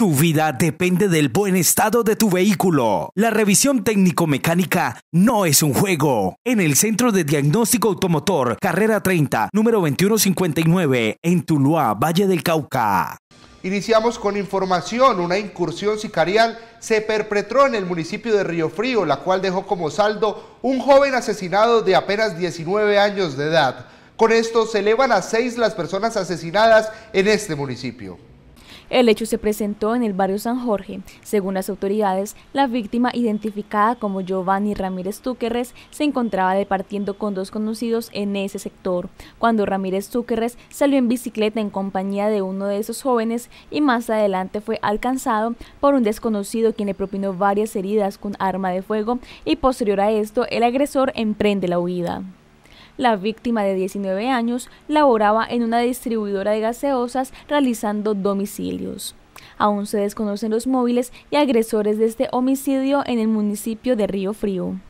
Tu vida depende del buen estado de tu vehículo. La revisión técnico-mecánica no es un juego. En el Centro de Diagnóstico Automotor, carrera 30, número 2159, en Tuluá, Valle del Cauca. Iniciamos con información, una incursión sicarial se perpetró en el municipio de Río Frío, la cual dejó como saldo un joven asesinado de apenas 19 años de edad. Con esto se elevan a seis las personas asesinadas en este municipio. El hecho se presentó en el barrio San Jorge. Según las autoridades, la víctima, identificada como Giovanni Ramírez Túquerres, se encontraba departiendo con dos conocidos en ese sector, cuando Ramírez Túquerres salió en bicicleta en compañía de uno de esos jóvenes y más adelante fue alcanzado por un desconocido quien le propinó varias heridas con arma de fuego y posterior a esto el agresor emprende la huida. La víctima de 19 años laboraba en una distribuidora de gaseosas realizando domicilios. Aún se desconocen los móviles y agresores de este homicidio en el municipio de Río Frío.